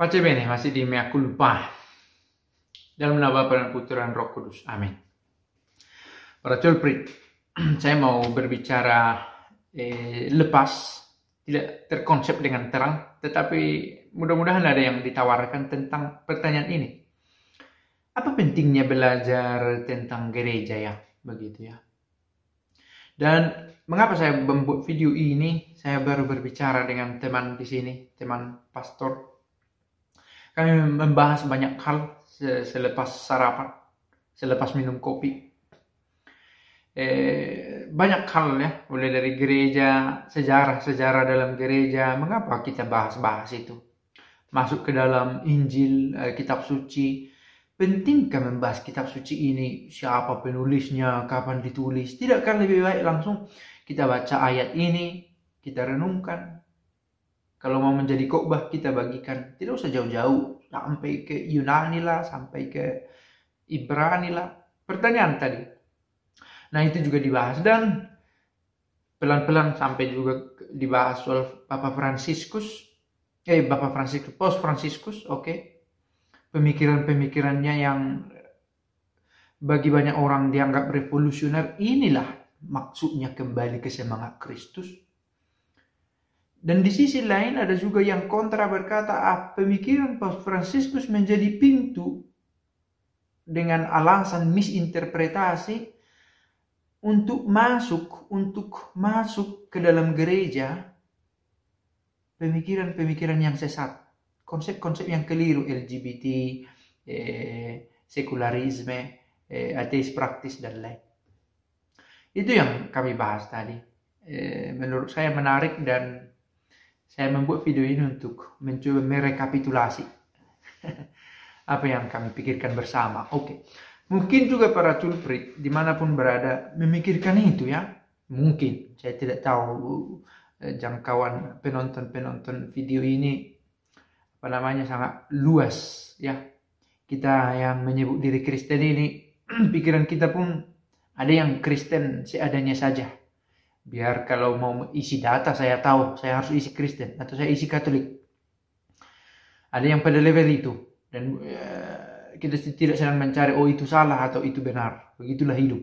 Pace bene, masih di mea culpa. Dalam nama Bapa dan Putra Roh Kudus. Amin. Para culprit, saya mau berbicara eh, lepas, tidak terkonsep dengan terang, tetapi mudah-mudahan ada yang ditawarkan tentang pertanyaan ini. Apa pentingnya belajar tentang gereja ya? Begitu ya. Dan mengapa saya membuat video ini? Saya baru berbicara dengan teman di sini, teman pastor kami membahas banyak hal selepas sarapan, selepas minum kopi. Eh, banyak hal ya, mulai dari gereja, sejarah-sejarah dalam gereja. Mengapa kita bahas-bahas itu? Masuk ke dalam Injil, eh, kitab suci. Pentingkah membahas kitab suci ini? Siapa penulisnya? Kapan ditulis? Tidakkah lebih baik langsung kita baca ayat ini, kita renungkan, kalau mau menjadi khotbah kita bagikan, tidak usah jauh-jauh, sampai ke Yunani lah, sampai ke Ibrani lah. Pertanyaan tadi. Nah itu juga dibahas dan pelan-pelan sampai juga dibahas soal Papa Fransiskus, eh Bapak Fransiskus, Paus Fransiskus, oke. Okay. Pemikiran-pemikirannya yang bagi banyak orang dianggap revolusioner, inilah maksudnya kembali ke semangat Kristus dan di sisi lain ada juga yang kontra berkata, ah, pemikiran Paus Fransiskus menjadi pintu dengan alasan misinterpretasi untuk masuk, untuk masuk ke dalam gereja pemikiran-pemikiran yang sesat, konsep-konsep yang keliru LGBT, eh, sekularisme, eh, ateis praktis dan lain. Itu yang kami bahas tadi. Eh, menurut saya menarik dan saya membuat video ini untuk mencoba merekapitulasi apa yang kami pikirkan bersama. Oke, okay. mungkin juga para culprit dimanapun berada memikirkan itu ya. Mungkin, saya tidak tahu eh, jangkauan penonton-penonton video ini apa namanya sangat luas ya. Kita yang menyebut diri Kristen ini pikiran kita pun ada yang Kristen seadanya saja biar kalau mau isi data saya tahu saya harus isi Kristen atau saya isi Katolik ada yang pada level itu dan uh, kita tidak sedang mencari oh itu salah atau itu benar begitulah hidup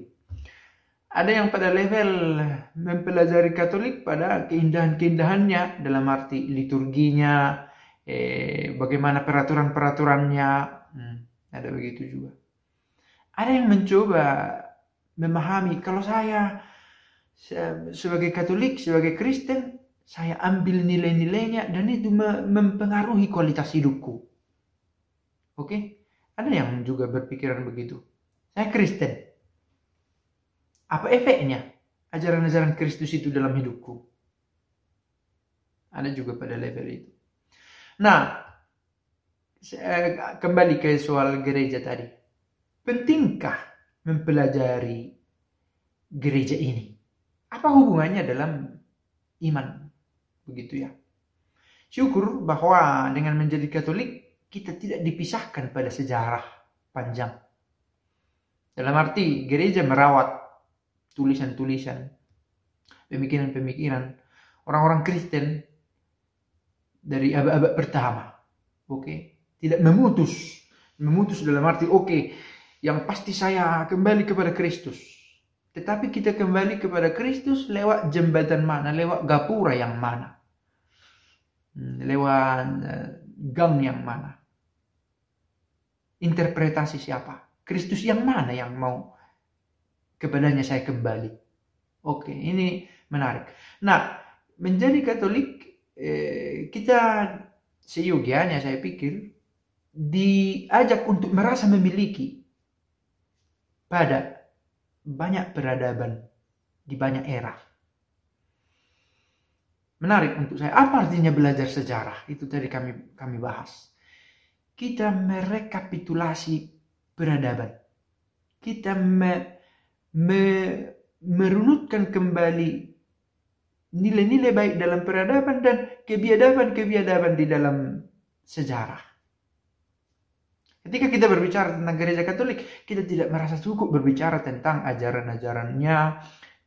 ada yang pada level mempelajari Katolik pada keindahan-keindahannya dalam arti liturginya eh, bagaimana peraturan-peraturannya hmm, ada begitu juga ada yang mencoba memahami kalau saya sebagai Katolik, sebagai Kristen, saya ambil nilai-nilainya dan itu mempengaruhi kualitas hidupku. Oke? Ada yang juga berpikiran begitu. Saya Kristen. Apa efeknya ajaran-ajaran Kristus itu dalam hidupku? Ada juga pada level itu. Nah, eh, kembali ke soal gereja tadi. Pentingkah mempelajari gereja ini? Apa hubungannya dalam iman? Begitu ya. Syukur bahwa dengan menjadi Katolik kita tidak dipisahkan pada sejarah panjang. Dalam arti gereja merawat tulisan-tulisan, pemikiran-pemikiran orang-orang Kristen dari abad-abad pertama. Oke, tidak memutus, memutus dalam arti oke, okay, yang pasti saya kembali kepada Kristus tetapi kita kembali kepada Kristus lewat jembatan mana, lewat gapura yang mana, hmm, lewat eh, gang yang mana. Interpretasi siapa? Kristus yang mana yang mau kepadanya saya kembali? Oke, ini menarik. Nah, menjadi Katolik eh, kita seyugianya saya pikir diajak untuk merasa memiliki pada banyak peradaban di banyak era. Menarik untuk saya. Apa artinya belajar sejarah? Itu tadi kami kami bahas. Kita merekapitulasi peradaban. Kita me, me, merunutkan kembali nilai-nilai baik dalam peradaban dan kebiadaban-kebiadaban di dalam sejarah. Ketika kita berbicara tentang gereja Katolik, kita tidak merasa cukup berbicara tentang ajaran-ajarannya,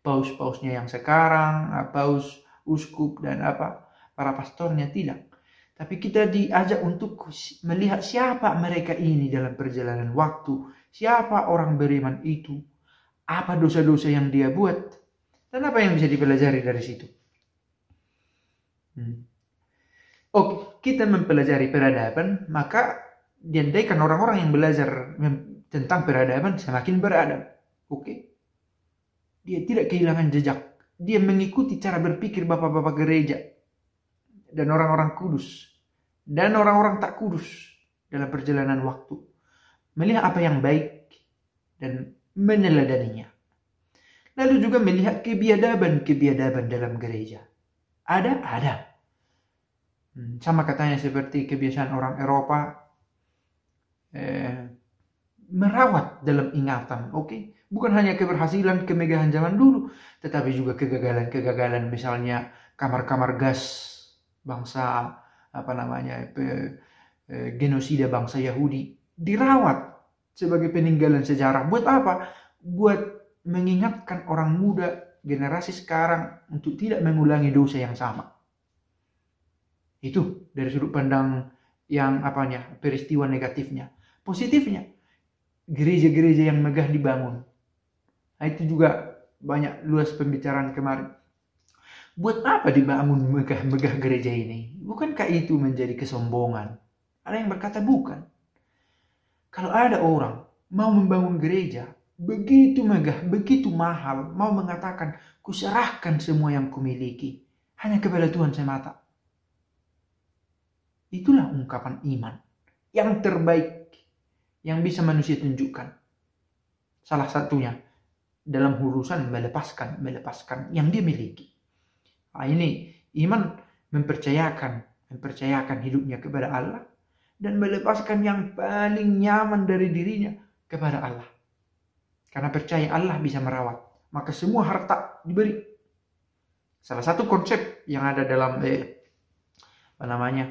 paus-pausnya yang sekarang, eh, paus uskup dan apa para pastornya tidak. Tapi kita diajak untuk melihat siapa mereka ini dalam perjalanan waktu, siapa orang beriman itu, apa dosa-dosa yang dia buat, dan apa yang bisa dipelajari dari situ. Hmm. Oke, kita mempelajari peradaban, maka diandaikan orang-orang yang belajar tentang peradaban semakin beradab. Oke. Dia tidak kehilangan jejak. Dia mengikuti cara berpikir bapak-bapak gereja dan orang-orang kudus dan orang-orang tak kudus dalam perjalanan waktu. Melihat apa yang baik dan meneladaninya. Lalu juga melihat kebiadaban-kebiadaban dalam gereja. Ada, ada. Hmm, sama katanya seperti kebiasaan orang Eropa Eh, merawat dalam ingatan, oke? Okay? Bukan hanya keberhasilan, kemegahan zaman dulu, tetapi juga kegagalan-kegagalan misalnya kamar-kamar gas bangsa apa namanya pe, e, genosida bangsa Yahudi dirawat sebagai peninggalan sejarah. Buat apa? Buat mengingatkan orang muda generasi sekarang untuk tidak mengulangi dosa yang sama. Itu dari sudut pandang yang apanya peristiwa negatifnya. Positifnya, gereja-gereja yang megah dibangun. Nah, itu juga banyak luas pembicaraan kemarin. Buat apa dibangun megah-megah gereja ini? Bukankah itu menjadi kesombongan? Ada yang berkata bukan. Kalau ada orang mau membangun gereja, begitu megah, begitu mahal, mau mengatakan, kuserahkan semua yang kumiliki, hanya kepada Tuhan semata. Itulah ungkapan iman. Yang terbaik yang bisa manusia tunjukkan. Salah satunya dalam urusan melepaskan, melepaskan yang dia miliki. Nah, ini iman mempercayakan, mempercayakan hidupnya kepada Allah dan melepaskan yang paling nyaman dari dirinya kepada Allah. Karena percaya Allah bisa merawat, maka semua harta diberi. Salah satu konsep yang ada dalam eh, apa namanya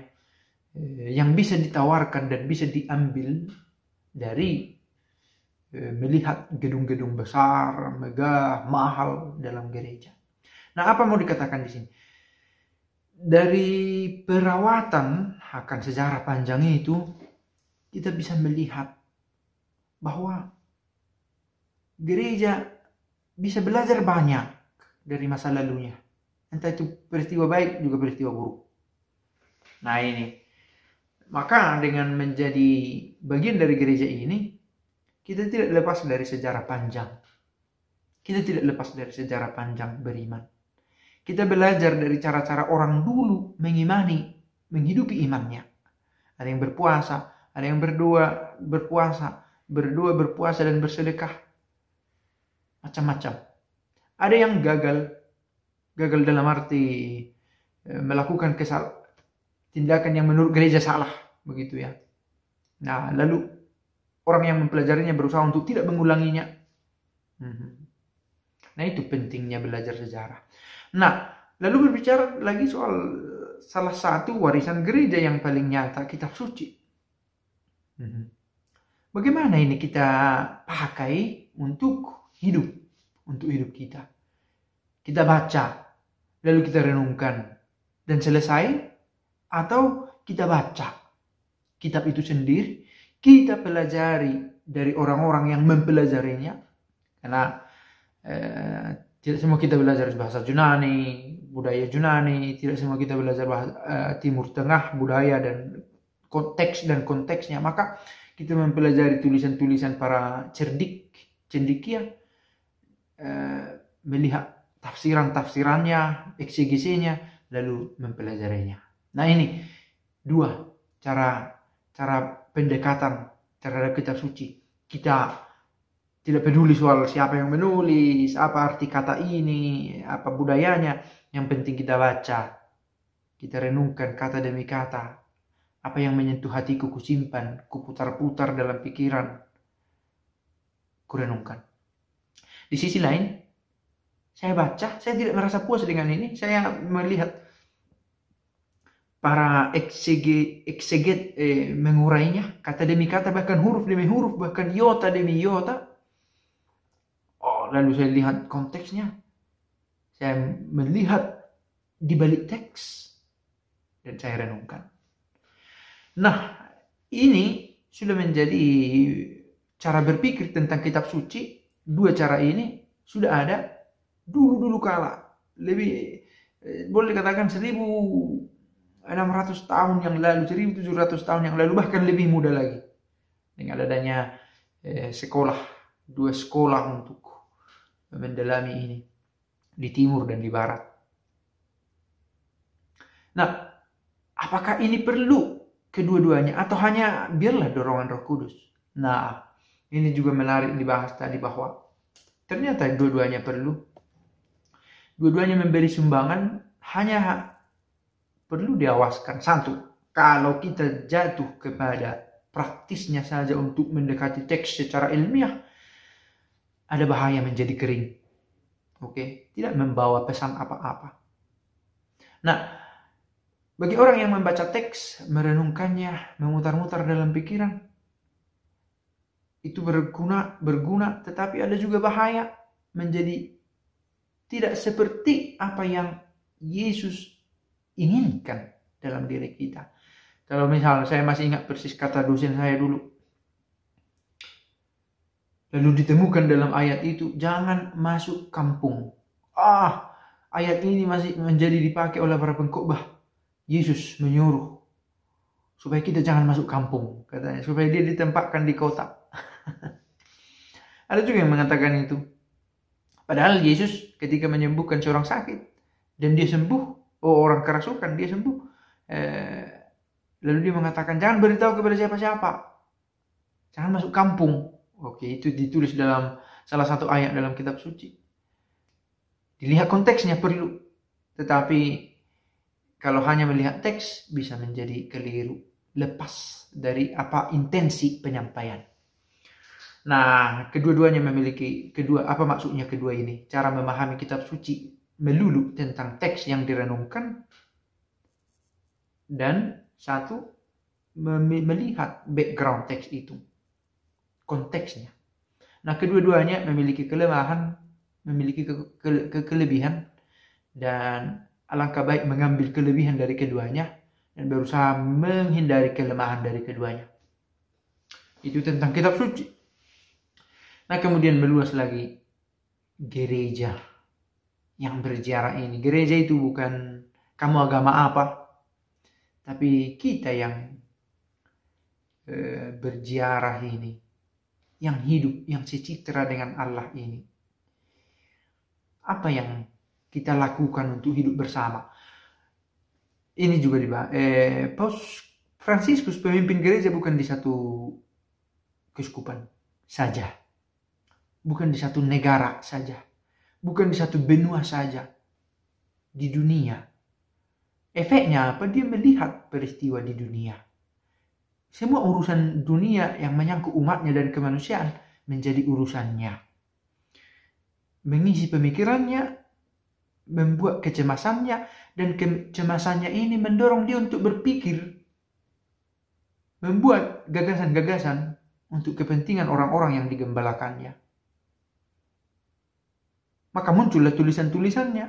eh, yang bisa ditawarkan dan bisa diambil dari e, melihat gedung-gedung besar, megah, mahal dalam gereja. Nah, apa mau dikatakan di sini? Dari perawatan akan sejarah panjangnya itu, kita bisa melihat bahwa gereja bisa belajar banyak dari masa lalunya. Entah itu peristiwa baik juga peristiwa buruk. Nah ini, maka dengan menjadi bagian dari gereja ini, kita tidak lepas dari sejarah panjang. Kita tidak lepas dari sejarah panjang beriman. Kita belajar dari cara-cara orang dulu mengimani, menghidupi imannya. Ada yang berpuasa, ada yang berdoa, berpuasa, berdoa, berpuasa dan bersedekah. Macam-macam. Ada yang gagal, gagal dalam arti eh, melakukan kesalahan tindakan yang menurut gereja salah begitu ya. Nah, lalu orang yang mempelajarinya berusaha untuk tidak mengulanginya. Mhm. Nah, itu pentingnya belajar sejarah. Nah, lalu berbicara lagi soal eh, salah satu warisan gereja yang paling nyata kitab suci. Mhm. Bagaimana ini kita pakai untuk hidup, untuk hidup kita? Kita baca, lalu kita renungkan, dan selesai atau kita baca kitab itu sendiri, kita pelajari dari orang-orang yang mempelajarinya, karena eh, tidak semua kita belajar bahasa Yunani, budaya Yunani, tidak semua kita belajar bahasa eh, Timur Tengah, budaya dan konteks dan konteksnya, maka kita mempelajari tulisan-tulisan para cerdik, cendikia, ya, eh, melihat tafsiran-tafsirannya, eksegesinya, lalu mempelajarinya. Nah ini dua cara cara pendekatan terhadap kitab suci. Kita tidak peduli soal siapa yang menulis, apa arti kata ini, apa budayanya. Yang penting kita baca. Kita renungkan kata demi kata. Apa yang menyentuh hatiku kusimpan, kuputar-putar dalam pikiran. Kurenungkan. Di sisi lain, saya baca, saya tidak merasa puas dengan ini. Saya melihat para eksege, ekseget eh, mengurainya kata demi kata bahkan huruf demi huruf bahkan yota demi yota. oh lalu saya lihat konteksnya saya melihat di balik teks dan saya renungkan nah ini sudah menjadi cara berpikir tentang kitab suci dua cara ini sudah ada dulu dulu kala lebih eh, boleh dikatakan seribu 600 tahun yang lalu, 1700 tahun yang lalu, bahkan lebih muda lagi. Dengan adanya eh, sekolah, dua sekolah untuk mendalami ini di timur dan di barat. Nah, apakah ini perlu kedua-duanya atau hanya biarlah dorongan Roh Kudus? Nah, ini juga menarik dibahas tadi bahwa ternyata dua-duanya perlu. Dua-duanya memberi sumbangan hanya perlu diawaskan. Satu, kalau kita jatuh kepada praktisnya saja untuk mendekati teks secara ilmiah, ada bahaya menjadi kering. Oke, tidak membawa pesan apa-apa. Nah, bagi orang yang membaca teks, merenungkannya, memutar-mutar dalam pikiran, itu berguna, berguna, tetapi ada juga bahaya menjadi tidak seperti apa yang Yesus inginkan dalam diri kita. Kalau misalnya saya masih ingat persis kata dosen saya dulu. Lalu ditemukan dalam ayat itu, jangan masuk kampung. Ah, ayat ini masih menjadi dipakai oleh para pengkhotbah. Yesus menyuruh supaya kita jangan masuk kampung katanya, supaya dia ditempatkan di kota. Ada juga yang mengatakan itu. Padahal Yesus ketika menyembuhkan seorang sakit dan dia sembuh, Oh orang kerasukan dia sembuh. Eh, lalu dia mengatakan jangan beritahu kepada siapa-siapa. Jangan masuk kampung. Oke itu ditulis dalam salah satu ayat dalam kitab suci. Dilihat konteksnya perlu. Tetapi kalau hanya melihat teks bisa menjadi keliru. Lepas dari apa intensi penyampaian. Nah, kedua-duanya memiliki kedua apa maksudnya kedua ini? Cara memahami kitab suci melulu hmm. tentang teks yang direnungkan dan satu melihat background teks itu konteksnya nah kedua-duanya memiliki kelemahan memiliki ke ke ke kelebihan dan alangkah baik mengambil kelebihan dari keduanya dan berusaha menghindari kelemahan dari keduanya itu tentang kitab suci nah kemudian meluas lagi gereja yang berziarah ini. Gereja itu bukan kamu agama apa, tapi kita yang e, berziarah ini, yang hidup, yang secitra dengan Allah ini. Apa yang kita lakukan untuk hidup bersama? Ini juga di Eh, Paus Franciscus pemimpin gereja bukan di satu keuskupan saja, bukan di satu negara saja, bukan di satu benua saja, di dunia. Efeknya apa? Dia melihat peristiwa di dunia. Semua urusan dunia yang menyangkut umatnya dan kemanusiaan menjadi urusannya. Mengisi pemikirannya, membuat kecemasannya, dan kecemasannya ini mendorong dia untuk berpikir. Membuat gagasan-gagasan untuk kepentingan orang-orang yang digembalakannya. Maka muncullah tulisan-tulisannya.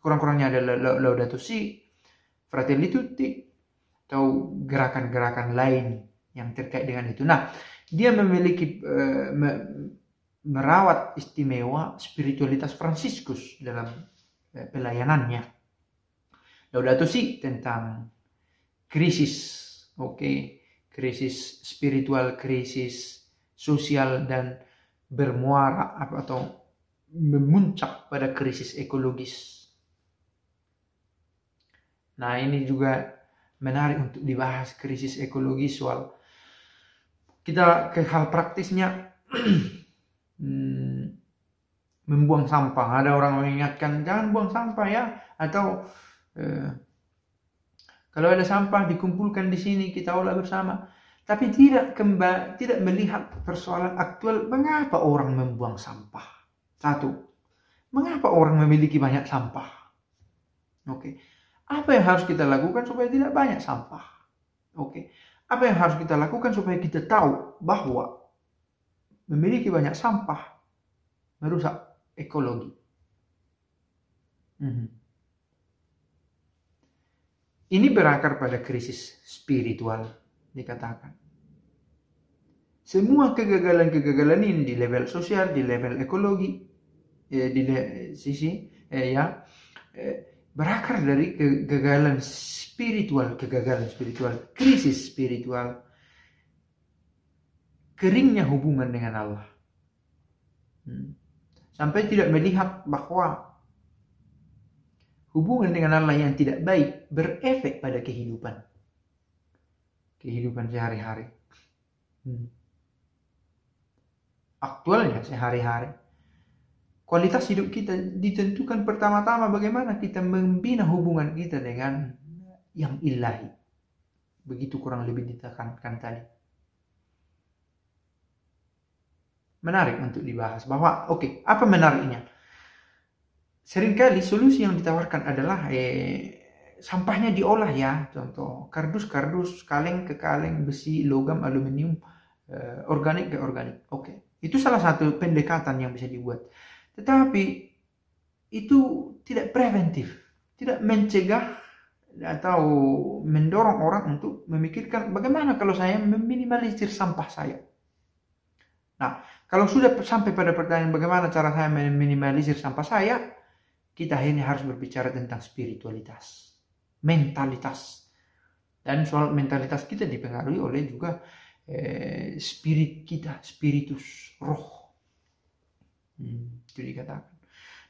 Kurang-kurangnya ada Laudato Si, Fratelli Tutti, atau gerakan-gerakan lain yang terkait dengan itu. Nah, dia memiliki uh, merawat istimewa spiritualitas Fransiskus dalam uh, pelayanannya. Laudato Si tentang krisis, oke, okay? krisis spiritual, krisis sosial dan bermuara atau memuncak pada krisis ekologis. Nah, ini juga menarik untuk dibahas krisis ekologis soal kita ke hal praktisnya hmm, membuang sampah. Ada orang mengingatkan jangan buang sampah ya atau eh, kalau ada sampah dikumpulkan di sini kita olah bersama. Tapi tidak kembali tidak melihat persoalan aktual mengapa orang membuang sampah. Satu, mengapa orang memiliki banyak sampah? Oke, apa yang harus kita lakukan supaya tidak banyak sampah? Oke, apa yang harus kita lakukan supaya kita tahu bahwa memiliki banyak sampah merusak ekologi? Hmm. Ini berakar pada krisis spiritual, dikatakan. Semua kegagalan-kegagalan ini di level sosial, di level ekologi, Eh, di sisi eh, yang eh, berakar dari kegagalan spiritual, kegagalan spiritual, krisis spiritual, keringnya hubungan dengan Allah. Hmm. Sampai tidak melihat bahwa hubungan dengan Allah yang tidak baik berefek pada kehidupan. Kehidupan sehari-hari. Hmm. Aktualnya sehari-hari Kualitas hidup kita ditentukan pertama-tama bagaimana kita membina hubungan kita dengan yang ilahi. Begitu kurang lebih ditekankan tadi. Menarik untuk dibahas bahwa oke, okay, apa menariknya? Seringkali solusi yang ditawarkan adalah eh sampahnya diolah ya, contoh kardus-kardus, kaleng ke kaleng, besi, logam, aluminium, eh, organik ke organik. Oke. Okay. Itu salah satu pendekatan yang bisa dibuat. Tetapi itu tidak preventif, tidak mencegah atau mendorong orang untuk memikirkan bagaimana kalau saya meminimalisir sampah saya. Nah, kalau sudah sampai pada pertanyaan bagaimana cara saya meminimalisir sampah saya, kita ini harus berbicara tentang spiritualitas, mentalitas. Dan soal mentalitas kita dipengaruhi oleh juga eh, spirit kita, spiritus, roh itu dikatakan.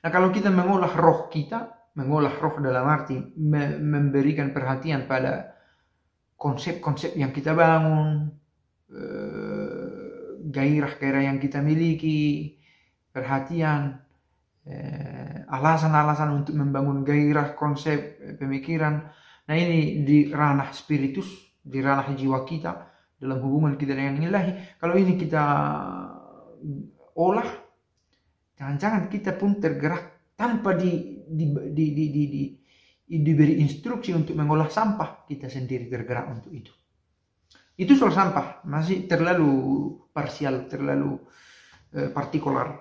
Nah kalau kita mengolah roh kita, mengolah roh dalam arti me memberikan perhatian pada konsep-konsep yang kita bangun, eh, gairah-gairah yang kita miliki, perhatian, eh, alasan-alasan untuk membangun gairah, konsep, eh, pemikiran. Nah ini di ranah spiritus, di ranah jiwa kita, dalam hubungan kita dengan ilahi. Kalau ini kita olah Jangan-jangan kita pun tergerak tanpa di, di, di, di, di, di, diberi instruksi untuk mengolah sampah, kita sendiri tergerak untuk itu. Itu soal sampah, masih terlalu parsial, terlalu eh, partikular.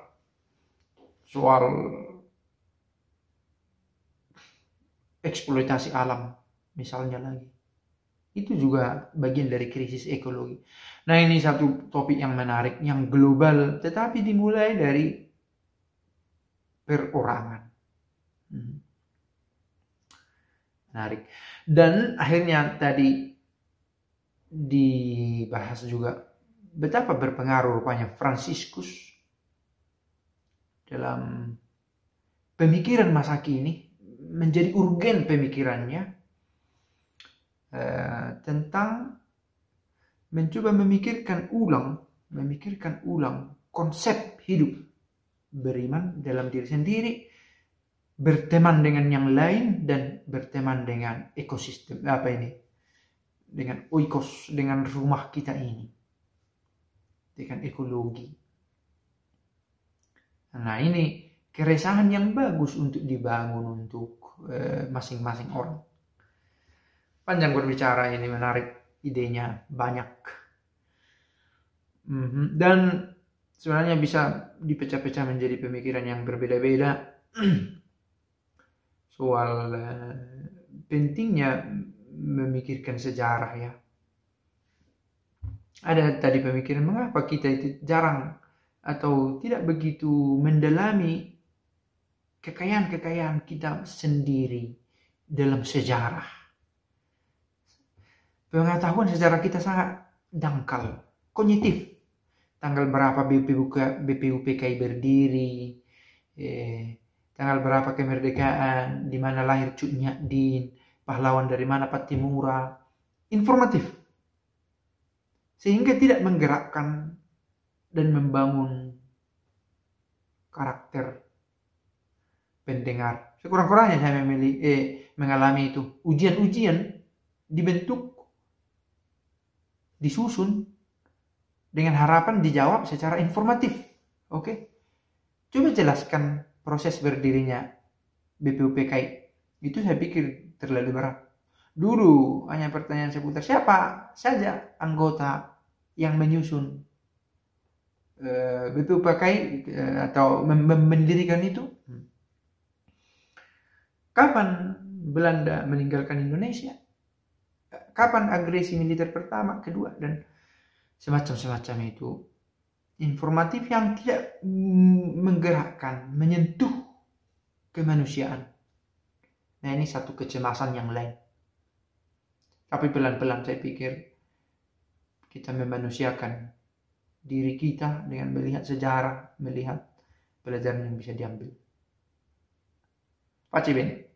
Soal eksploitasi alam, misalnya lagi. Itu juga bagian dari krisis ekologi. Nah ini satu topik yang menarik, yang global, tetapi dimulai dari perorangan. Hmm. Menarik. Dan akhirnya tadi dibahas juga betapa berpengaruh rupanya Franciscus dalam pemikiran masa kini menjadi urgen pemikirannya uh, tentang mencoba memikirkan ulang memikirkan ulang konsep hidup beriman dalam diri sendiri, berteman dengan yang lain dan berteman dengan ekosistem apa ini? Dengan oikos, dengan rumah kita ini. Dengan ekologi. Nah, ini keresahan yang bagus untuk dibangun untuk eh, masing-masing eh, orang. Panjang berbicara ini menarik idenya banyak. Mm -hmm. Dan sebenarnya bisa dipecah-pecah menjadi pemikiran yang berbeda-beda soal eh, pentingnya memikirkan sejarah ya ada tadi pemikiran mengapa kita itu jarang atau tidak begitu mendalami kekayaan-kekayaan kita sendiri dalam sejarah pengetahuan sejarah kita sangat dangkal kognitif tanggal berapa BPUPK BPUPKI berdiri, eh, tanggal berapa kemerdekaan, di mana lahir Cuk Nyakdin, pahlawan dari mana Patimura, informatif. Sehingga tidak menggerakkan dan membangun karakter pendengar. Sekurang-kurangnya saya memilih, eh, mengalami itu. Ujian-ujian dibentuk, disusun dengan harapan dijawab secara informatif. Oke. Coba jelaskan proses berdirinya BPUPKI. Itu saya pikir terlalu berat. Dulu hanya pertanyaan seputar siapa saja anggota yang menyusun uh, eh, BPUPKI eh, atau mendirikan itu. Hmm. Kapan Belanda meninggalkan Indonesia? Kapan agresi militer pertama, kedua, dan semacam-semacam itu informatif yang tidak menggerakkan, menyentuh kemanusiaan. Nah ini satu kecemasan yang lain. Tapi pelan-pelan saya pikir kita memanusiakan diri kita dengan melihat sejarah, melihat pelajaran yang bisa diambil. pak Cibin.